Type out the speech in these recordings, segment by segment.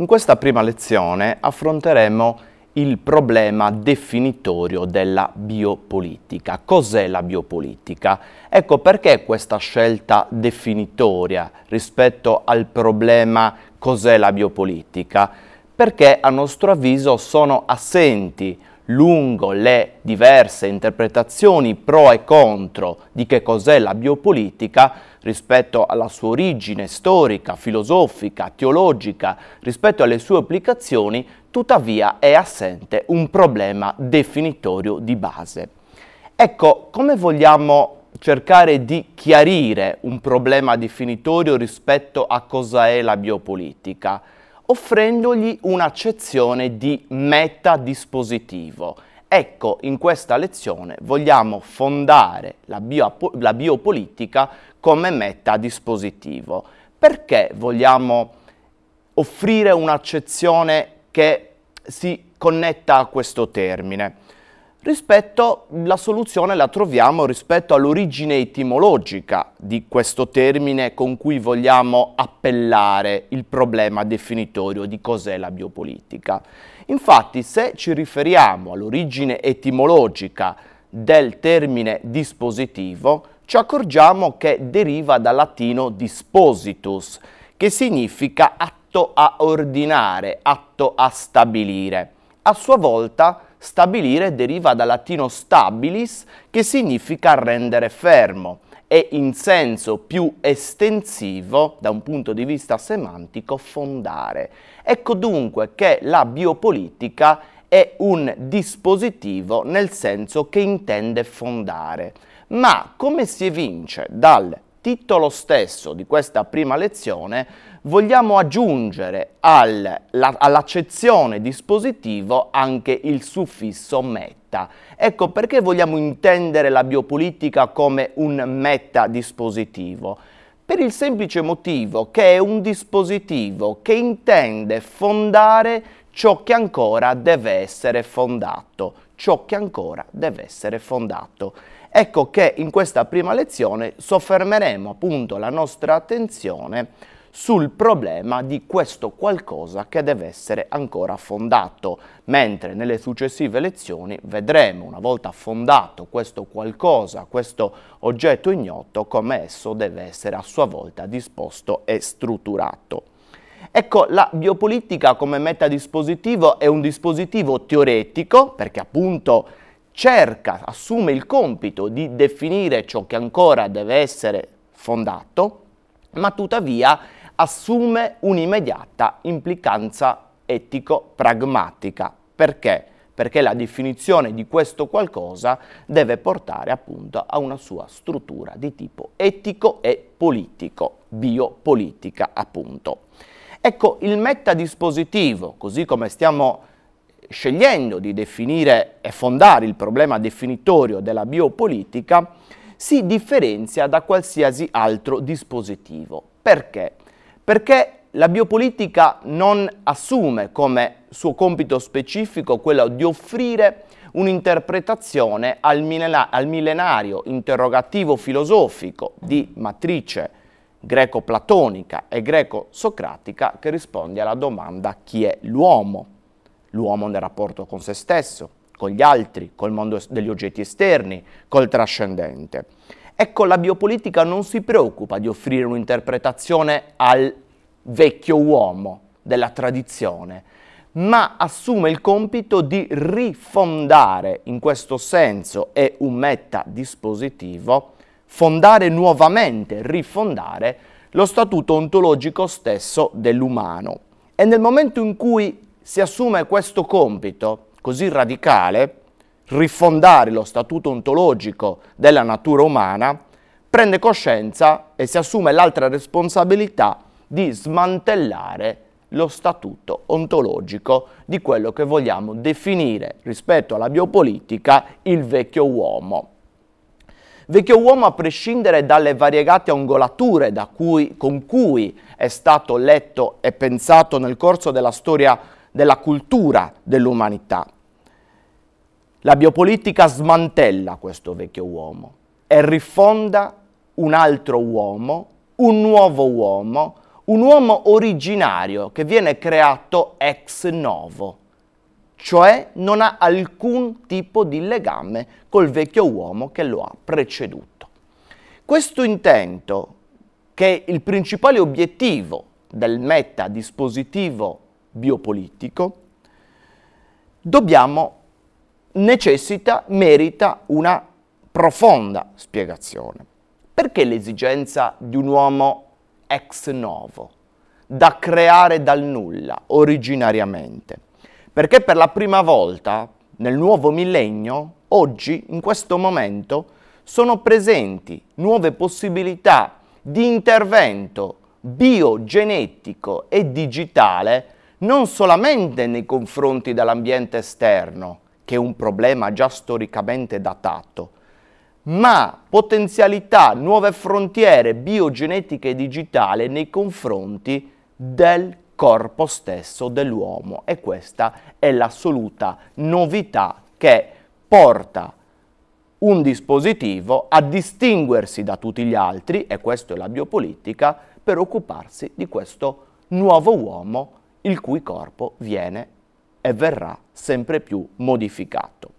In questa prima lezione affronteremo il problema definitorio della biopolitica. Cos'è la biopolitica? Ecco perché questa scelta definitoria rispetto al problema cos'è la biopolitica? Perché a nostro avviso sono assenti lungo le diverse interpretazioni pro e contro di che cos'è la biopolitica rispetto alla sua origine storica, filosofica, teologica, rispetto alle sue applicazioni, tuttavia è assente un problema definitorio di base. Ecco, come vogliamo cercare di chiarire un problema definitorio rispetto a cosa è la biopolitica? offrendogli un'accezione di metadispositivo. Ecco, in questa lezione vogliamo fondare la, bio, la biopolitica come metadispositivo. Perché vogliamo offrire un'accezione che si connetta a questo termine? rispetto la soluzione la troviamo rispetto all'origine etimologica di questo termine con cui vogliamo appellare il problema definitorio di cos'è la biopolitica. Infatti, se ci riferiamo all'origine etimologica del termine dispositivo, ci accorgiamo che deriva dal latino dispositus, che significa atto a ordinare, atto a stabilire. A sua volta, Stabilire deriva dal latino stabilis, che significa rendere fermo, e in senso più estensivo, da un punto di vista semantico, fondare. Ecco dunque che la biopolitica è un dispositivo nel senso che intende fondare. Ma come si evince dal titolo stesso di questa prima lezione vogliamo aggiungere all'accezione dispositivo anche il suffisso meta. Ecco perché vogliamo intendere la biopolitica come un meta dispositivo per il semplice motivo che è un dispositivo che intende fondare ciò che ancora deve essere fondato, ciò che ancora deve essere fondato. Ecco che in questa prima lezione soffermeremo appunto la nostra attenzione sul problema di questo qualcosa che deve essere ancora fondato, mentre nelle successive lezioni vedremo una volta fondato questo qualcosa, questo oggetto ignoto, come esso deve essere a sua volta disposto e strutturato. Ecco, la biopolitica come metadispositivo è un dispositivo teoretico, perché appunto cerca, assume il compito di definire ciò che ancora deve essere fondato, ma tuttavia assume un'immediata implicanza etico-pragmatica. Perché? Perché la definizione di questo qualcosa deve portare appunto a una sua struttura di tipo etico e politico, biopolitica appunto. Ecco, il metadispositivo, così come stiamo scegliendo di definire e fondare il problema definitorio della biopolitica, si differenzia da qualsiasi altro dispositivo. Perché? Perché la biopolitica non assume come suo compito specifico quello di offrire un'interpretazione al, millenario interrogativo filosofico di matrice greco-platonica e greco-socratica che risponde alla domanda chi è l'uomo l'uomo nel rapporto con se stesso, con gli altri, col mondo degli oggetti esterni, col trascendente. Ecco, la biopolitica non si preoccupa di offrire un'interpretazione al vecchio uomo della tradizione, ma assume il compito di rifondare, in questo senso è un metadispositivo, fondare nuovamente, rifondare lo statuto ontologico stesso dell'umano. E nel momento in cui si assume questo compito così radicale, rifondare lo statuto ontologico della natura umana, prende coscienza e si assume l'altra responsabilità di smantellare lo statuto ontologico di quello che vogliamo definire rispetto alla biopolitica il vecchio uomo. Vecchio uomo, a prescindere dalle variegate ongolature da cui, con cui è stato letto e pensato nel corso della storia della cultura dell'umanità. La biopolitica smantella questo vecchio uomo e rifonda un altro uomo, un nuovo uomo, un uomo originario che viene creato ex novo, cioè non ha alcun tipo di legame col vecchio uomo che lo ha preceduto. Questo intento, che è il principale obiettivo del meta dispositivo biopolitico, dobbiamo, necessita, merita una profonda spiegazione. Perché l'esigenza di un uomo ex novo, da creare dal nulla, originariamente? Perché per la prima volta, nel nuovo millennio, oggi, in questo momento, sono presenti nuove possibilità di intervento biogenetico e digitale non solamente nei confronti dell'ambiente esterno, che è un problema già storicamente datato, ma potenzialità, nuove frontiere biogenetiche e digitali nei confronti del corpo stesso dell'uomo e questa è l'assoluta novità che porta un dispositivo a distinguersi da tutti gli altri, e questa è la biopolitica, per occuparsi di questo nuovo uomo il cui corpo viene e verrà sempre più modificato.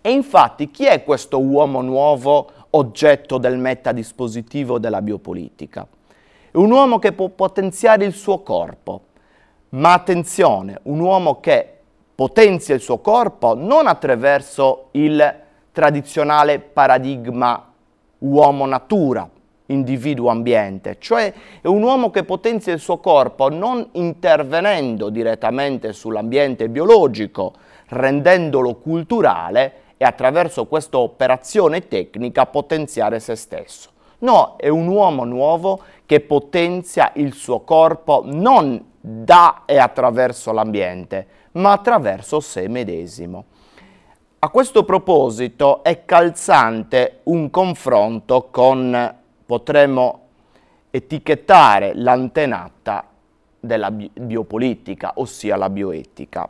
E infatti chi è questo uomo nuovo oggetto del metadispositivo della biopolitica? È un uomo che può potenziare il suo corpo, ma attenzione, un uomo che potenzia il suo corpo non attraverso il tradizionale paradigma uomo-natura, individuo ambiente, cioè è un uomo che potenzia il suo corpo non intervenendo direttamente sull'ambiente biologico, rendendolo culturale e attraverso questa operazione tecnica potenziare se stesso. No, è un uomo nuovo che potenzia il suo corpo non da e attraverso l'ambiente, ma attraverso se medesimo. A questo proposito è calzante un confronto con potremmo etichettare l'antenata della biopolitica, ossia la bioetica.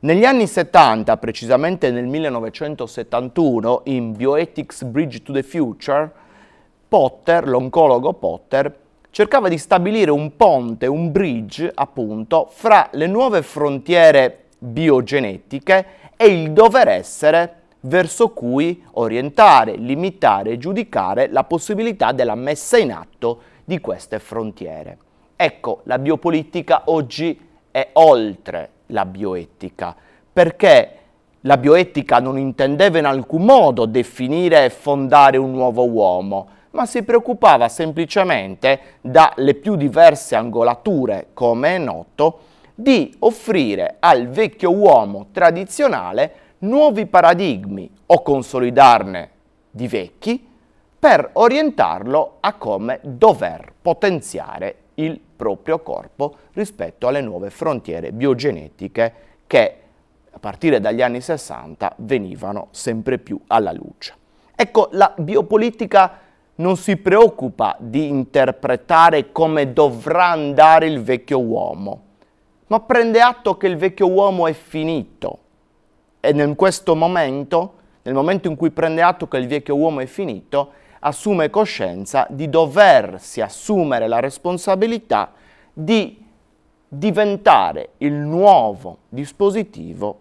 Negli anni 70, precisamente nel 1971, in Bioethics Bridge to the Future, Potter, l'oncologo Potter, cercava di stabilire un ponte, un bridge, appunto, fra le nuove frontiere biogenetiche e il dover essere verso cui orientare, limitare e giudicare la possibilità della messa in atto di queste frontiere. Ecco, la biopolitica oggi è oltre la bioetica, perché la bioetica non intendeva in alcun modo definire e fondare un nuovo uomo, ma si preoccupava semplicemente dalle più diverse angolature, come è noto, di offrire al vecchio uomo tradizionale nuovi paradigmi o consolidarne di vecchi per orientarlo a come dover potenziare il proprio corpo rispetto alle nuove frontiere biogenetiche che a partire dagli anni 60 venivano sempre più alla luce. Ecco, la biopolitica non si preoccupa di interpretare come dovrà andare il vecchio uomo, ma prende atto che il vecchio uomo è finito e in questo momento, nel momento in cui prende atto che il vecchio uomo è finito, assume coscienza di doversi assumere la responsabilità di diventare il nuovo dispositivo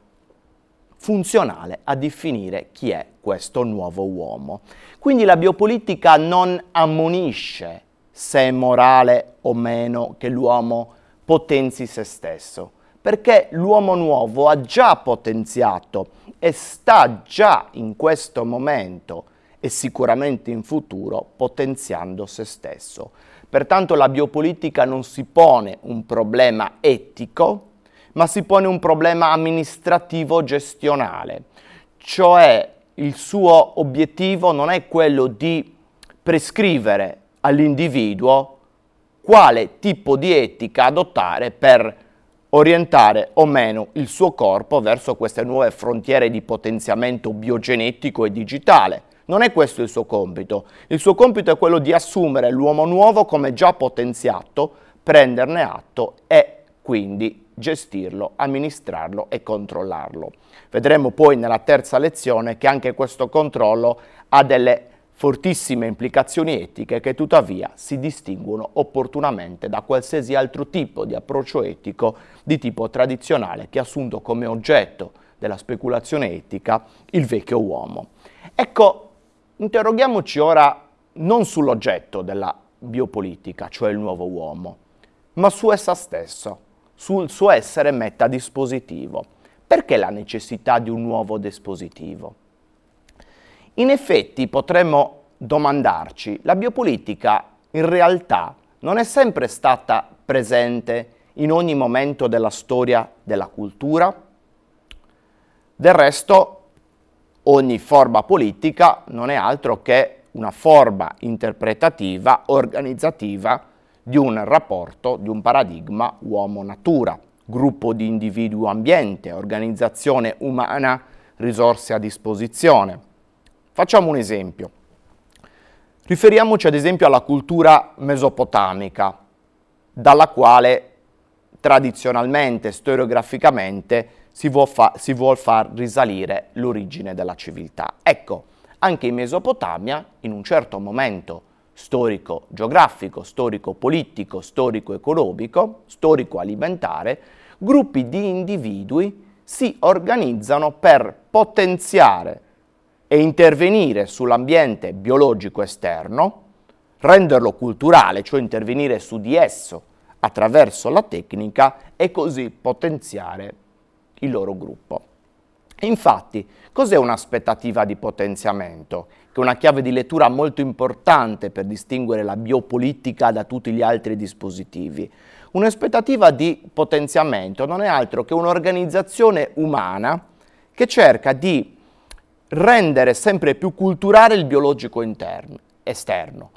funzionale a definire chi è questo nuovo uomo. Quindi la biopolitica non ammonisce se è morale o meno che l'uomo potenzi se stesso, perché l'uomo nuovo ha già potenziato e sta già in questo momento e sicuramente in futuro potenziando se stesso. Pertanto la biopolitica non si pone un problema etico, ma si pone un problema amministrativo gestionale, cioè il suo obiettivo non è quello di prescrivere all'individuo quale tipo di etica adottare per orientare o meno il suo corpo verso queste nuove frontiere di potenziamento biogenetico e digitale. Non è questo il suo compito. Il suo compito è quello di assumere l'uomo nuovo come già potenziato, prenderne atto e quindi gestirlo, amministrarlo e controllarlo. Vedremo poi nella terza lezione che anche questo controllo ha delle fortissime implicazioni etiche che tuttavia si distinguono opportunamente da qualsiasi altro tipo di approccio etico di tipo tradizionale che ha assunto come oggetto della speculazione etica il vecchio uomo. Ecco, interroghiamoci ora non sull'oggetto della biopolitica, cioè il nuovo uomo, ma su essa stesso, sul suo essere metadispositivo. Perché la necessità di un nuovo dispositivo? In effetti potremmo domandarci, la biopolitica in realtà non è sempre stata presente in ogni momento della storia della cultura? Del resto, ogni forma politica non è altro che una forma interpretativa, organizzativa di un rapporto, di un paradigma uomo-natura, gruppo di individuo-ambiente, organizzazione umana, risorse a disposizione. Facciamo un esempio. Riferiamoci ad esempio alla cultura mesopotamica, dalla quale tradizionalmente, storiograficamente, si vuol, fa, si vuol far risalire l'origine della civiltà. Ecco, anche in Mesopotamia, in un certo momento storico-geografico, storico-politico, storico-economico, storico-alimentare, gruppi di individui si organizzano per potenziare e intervenire sull'ambiente biologico esterno, renderlo culturale, cioè intervenire su di esso attraverso la tecnica e così potenziare il loro gruppo. Infatti, cos'è un'aspettativa di potenziamento? Che è una chiave di lettura molto importante per distinguere la biopolitica da tutti gli altri dispositivi. Un'aspettativa di potenziamento non è altro che un'organizzazione umana che cerca di rendere sempre più culturale il biologico interno, esterno.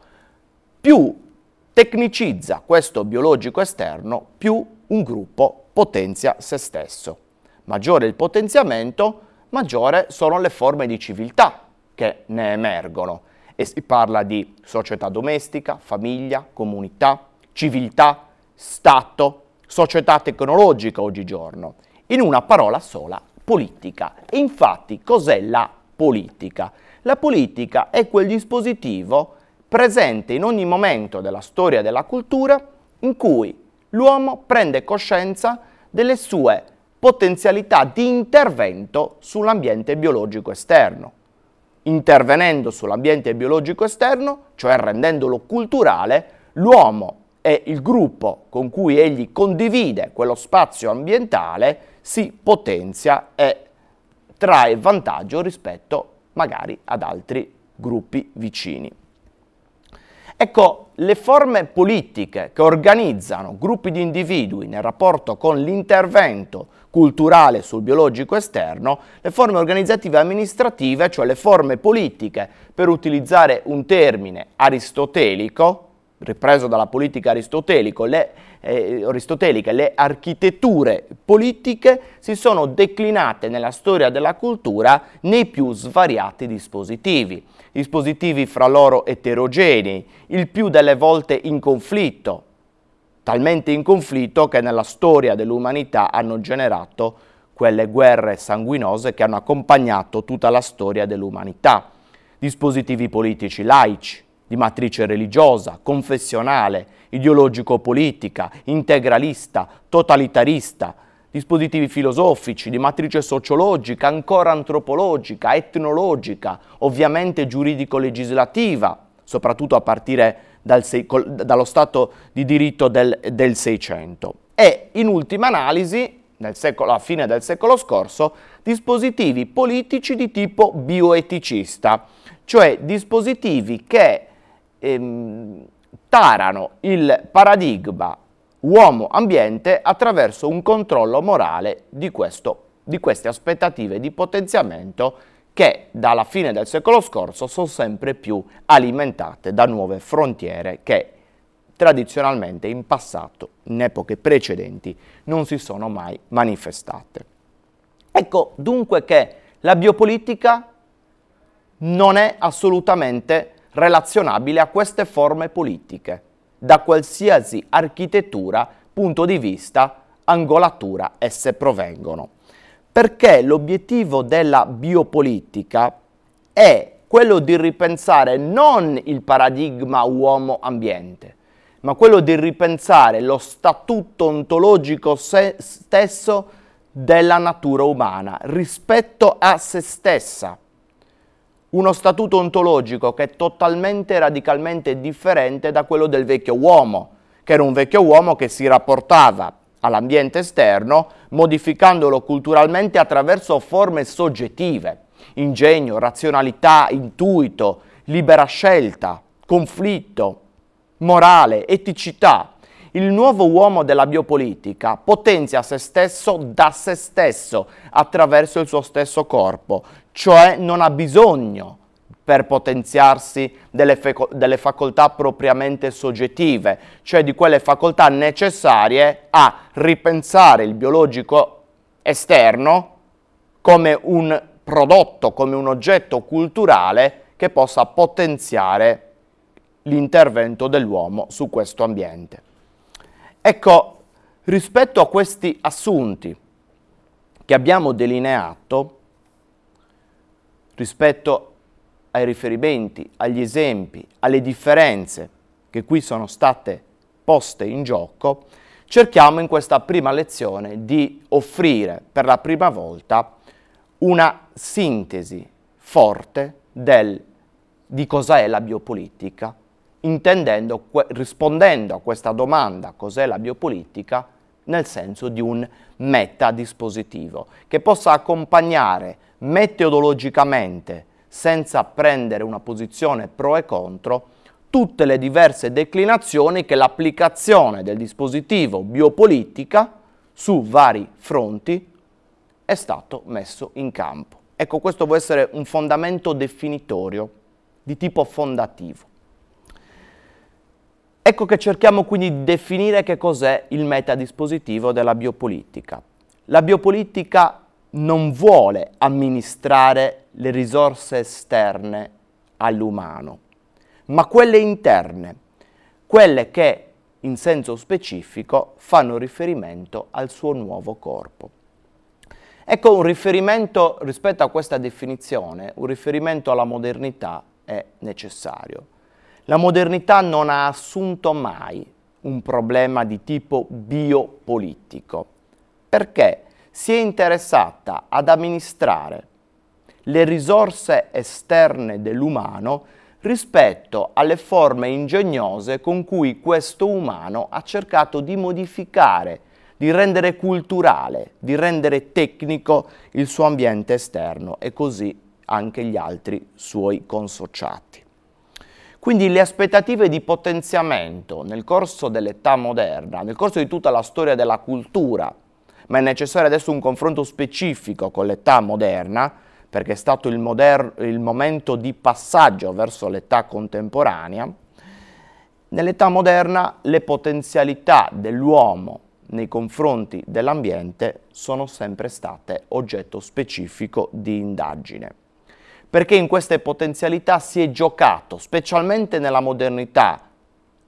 Più tecnicizza questo biologico esterno, più un gruppo potenzia se stesso. Maggiore il potenziamento, maggiore sono le forme di civiltà che ne emergono. E si parla di società domestica, famiglia, comunità, civiltà, Stato, società tecnologica oggigiorno. In una parola sola, politica. E infatti cos'è la politica. La politica è quel dispositivo presente in ogni momento della storia della cultura in cui l'uomo prende coscienza delle sue potenzialità di intervento sull'ambiente biologico esterno. Intervenendo sull'ambiente biologico esterno, cioè rendendolo culturale, l'uomo e il gruppo con cui egli condivide quello spazio ambientale si potenzia e trae vantaggio rispetto magari ad altri gruppi vicini. Ecco, le forme politiche che organizzano gruppi di individui nel rapporto con l'intervento culturale sul biologico esterno, le forme organizzative amministrative, cioè le forme politiche, per utilizzare un termine aristotelico, ripreso dalla politica aristotelica, le, eh, aristotelica, le architetture politiche si sono declinate nella storia della cultura nei più svariati dispositivi, dispositivi fra loro eterogenei, il più delle volte in conflitto, talmente in conflitto che nella storia dell'umanità hanno generato quelle guerre sanguinose che hanno accompagnato tutta la storia dell'umanità, dispositivi politici laici, di matrice religiosa, confessionale, ideologico-politica, integralista, totalitarista, dispositivi filosofici, di matrice sociologica, ancora antropologica, etnologica, ovviamente giuridico-legislativa, soprattutto a partire dal, dallo Stato di diritto del, Seicento. E in ultima analisi, secolo, alla fine del secolo scorso, dispositivi politici di tipo bioeticista, cioè dispositivi che ehm, tarano il paradigma uomo-ambiente attraverso un controllo morale di, questo, di queste aspettative di potenziamento che dalla fine del secolo scorso sono sempre più alimentate da nuove frontiere che tradizionalmente in passato, in epoche precedenti, non si sono mai manifestate. Ecco dunque che la biopolitica non è assolutamente relazionabile a queste forme politiche, da qualsiasi architettura, punto di vista, angolatura esse provengono. Perché l'obiettivo della biopolitica è quello di ripensare non il paradigma uomo-ambiente, ma quello di ripensare lo statuto ontologico stesso della natura umana rispetto a se stessa uno statuto ontologico che è totalmente, radicalmente differente da quello del vecchio uomo, che era un vecchio uomo che si rapportava all'ambiente esterno, modificandolo culturalmente attraverso forme soggettive, ingegno, razionalità, intuito, libera scelta, conflitto, morale, eticità. Il nuovo uomo della biopolitica potenzia se stesso da se stesso attraverso il suo stesso corpo, cioè non ha bisogno per potenziarsi delle, delle, facoltà propriamente soggettive, cioè di quelle facoltà necessarie a ripensare il biologico esterno come un prodotto, come un oggetto culturale che possa potenziare l'intervento dell'uomo su questo ambiente. Ecco, rispetto a questi assunti che abbiamo delineato, rispetto ai riferimenti, agli esempi, alle differenze che qui sono state poste in gioco, cerchiamo in questa prima lezione di offrire per la prima volta una sintesi forte del, di cosa è la biopolitica, rispondendo a questa domanda cos'è la biopolitica, nel senso di un metadispositivo che possa accompagnare metodologicamente, senza prendere una posizione pro e contro, tutte le diverse declinazioni che l'applicazione del dispositivo biopolitica su vari fronti è stato messo in campo. Ecco, questo può essere un fondamento definitorio di tipo fondativo. Ecco che cerchiamo quindi di definire che cos'è il metadispositivo della biopolitica. La biopolitica non vuole amministrare le risorse esterne all'umano, ma quelle interne, quelle che in senso specifico fanno riferimento al suo nuovo corpo. Ecco un riferimento rispetto a questa definizione, un riferimento alla modernità è necessario. La modernità non ha assunto mai un problema di tipo biopolitico, perché si è interessata ad amministrare le risorse esterne dell'umano rispetto alle forme ingegnose con cui questo umano ha cercato di modificare, di rendere culturale, di rendere tecnico il suo ambiente esterno e così anche gli altri suoi consociati. Quindi le aspettative di potenziamento nel corso dell'età moderna, nel corso di tutta la storia della cultura, ma è necessario adesso un confronto specifico con l'età moderna, perché è stato il, il momento di passaggio verso l'età contemporanea, nell'età moderna le potenzialità dell'uomo nei confronti dell'ambiente sono sempre state oggetto specifico di indagine perché in queste potenzialità si è giocato, specialmente nella modernità,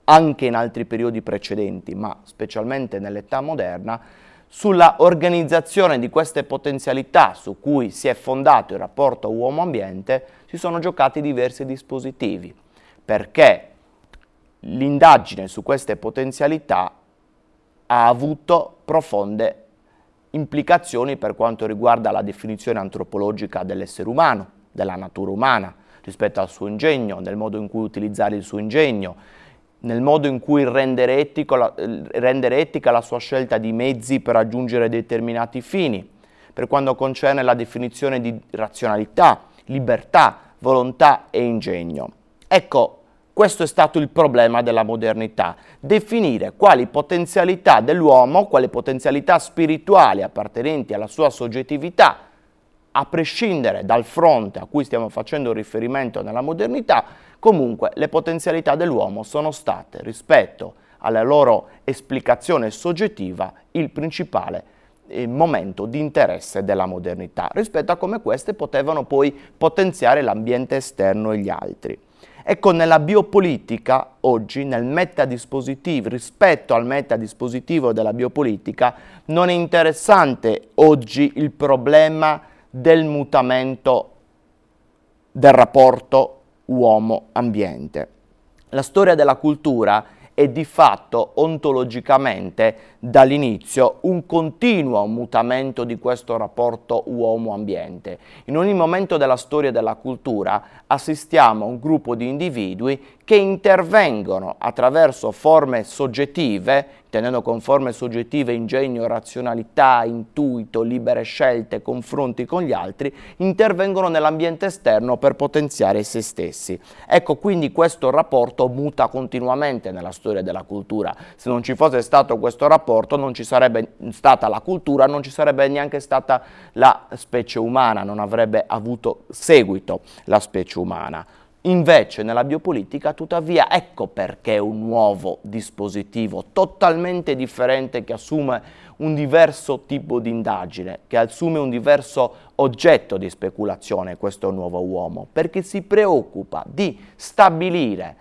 anche in altri periodi precedenti, ma specialmente nell'età moderna, sulla organizzazione di queste potenzialità su cui si è fondato il rapporto uomo-ambiente si sono giocati diversi dispositivi, perché l'indagine su queste potenzialità ha avuto profonde implicazioni per quanto riguarda la definizione antropologica dell'essere umano, della natura umana, rispetto al suo ingegno, nel modo in cui utilizzare il suo ingegno, nel modo in cui rendere, etico, rendere etica la sua scelta di mezzi per raggiungere determinati fini, per quanto concerne la definizione di razionalità, libertà, volontà e ingegno. Ecco, questo è stato il problema della modernità, definire quali potenzialità dell'uomo, quali potenzialità spirituali appartenenti alla sua soggettività a prescindere dal fronte a cui stiamo facendo riferimento nella modernità, comunque le potenzialità dell'uomo sono state, rispetto alla loro esplicazione soggettiva, il principale eh, momento di interesse della modernità, rispetto a come queste potevano poi potenziare l'ambiente esterno e gli altri. Ecco, nella biopolitica oggi, nel metadispositivo, rispetto al metadispositivo della biopolitica, non è interessante oggi il problema del mutamento del rapporto uomo-ambiente. La storia della cultura è di fatto ontologicamente dall'inizio un continuo mutamento di questo rapporto uomo-ambiente. In ogni momento della storia della cultura assistiamo a un gruppo di individui che intervengono attraverso forme soggettive, tenendo con forme soggettive ingegno, razionalità, intuito, libere scelte, confronti con gli altri, intervengono nell'ambiente esterno per potenziare se stessi. Ecco quindi questo rapporto muta continuamente nella storia della cultura. Se non ci fosse stato questo rapporto non ci sarebbe stata la cultura, non ci sarebbe neanche stata la specie umana, non avrebbe avuto seguito la specie umana. Invece nella biopolitica tuttavia ecco perché un nuovo dispositivo totalmente differente che assume un diverso tipo di indagine, che assume un diverso oggetto di speculazione questo nuovo uomo, perché si preoccupa di stabilire,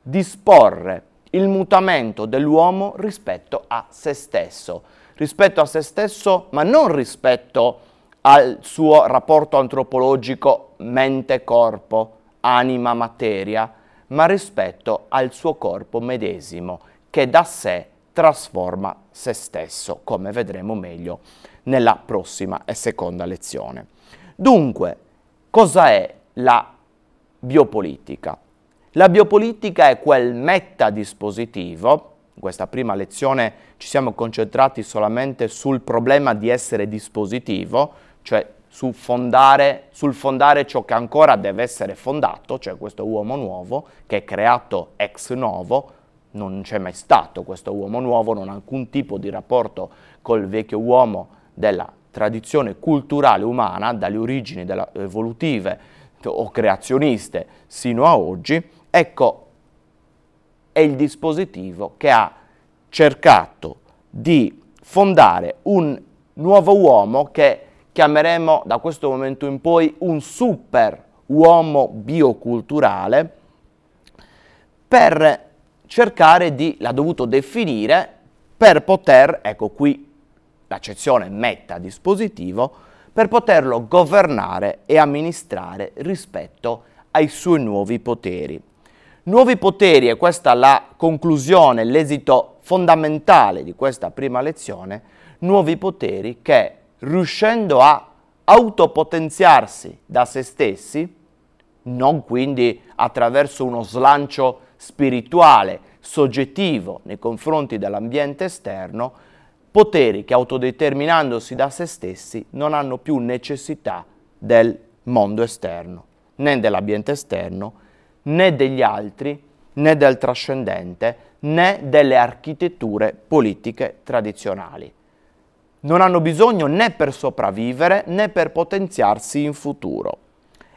disporre il mutamento dell'uomo rispetto a se stesso, rispetto a se stesso ma non rispetto al suo rapporto antropologico mente-corpo, anima-materia, ma rispetto al suo corpo medesimo, che da sé trasforma se stesso, come vedremo meglio nella prossima e seconda lezione. Dunque, cosa è la biopolitica? La biopolitica è quel metadispositivo, in questa prima lezione ci siamo concentrati solamente sul problema di essere dispositivo, cioè su fondare, sul fondare ciò che ancora deve essere fondato, cioè questo uomo nuovo che è creato ex novo, non c'è mai stato questo uomo nuovo, non ha alcun tipo di rapporto col vecchio uomo della tradizione culturale umana, dalle origini della, evolutive o creazioniste sino a oggi, ecco è il dispositivo che ha cercato di fondare un nuovo uomo che chiameremo da questo momento in poi un super uomo bioculturale per cercare di, l'ha dovuto definire, per poter, ecco qui l'accezione metta dispositivo, per poterlo governare e amministrare rispetto ai suoi nuovi poteri. Nuovi poteri, e questa è la conclusione, l'esito fondamentale di questa prima lezione, nuovi poteri che riuscendo a autopotenziarsi da se stessi, non quindi attraverso uno slancio spirituale, soggettivo nei confronti dell'ambiente esterno, poteri che autodeterminandosi da se stessi non hanno più necessità del mondo esterno, né dell'ambiente esterno, né degli altri, né del trascendente, né delle architetture politiche tradizionali non hanno bisogno né per sopravvivere né per potenziarsi in futuro.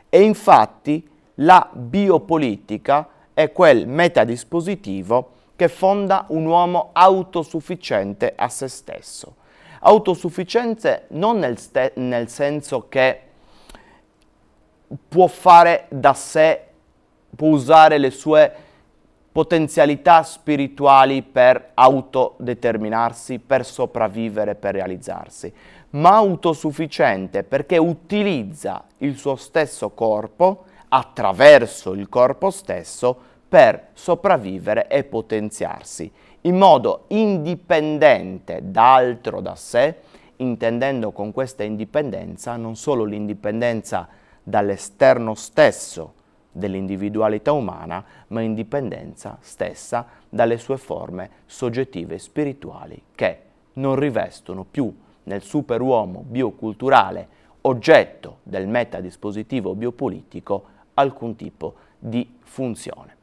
E infatti la biopolitica è quel metadispositivo che fonda un uomo autosufficiente a se stesso. Autosufficiente non nel, nel senso che può fare da sé, può usare le sue potenzialità spirituali per autodeterminarsi, per sopravvivere, per realizzarsi, ma autosufficiente perché utilizza il suo stesso corpo attraverso il corpo stesso per sopravvivere e potenziarsi in modo indipendente da altro da sé, intendendo con questa indipendenza non solo l'indipendenza dall'esterno stesso, dell'individualità umana, ma indipendenza stessa dalle sue forme soggettive e spirituali che non rivestono più nel superuomo bioculturale, oggetto del metadispositivo biopolitico, alcun tipo di funzione.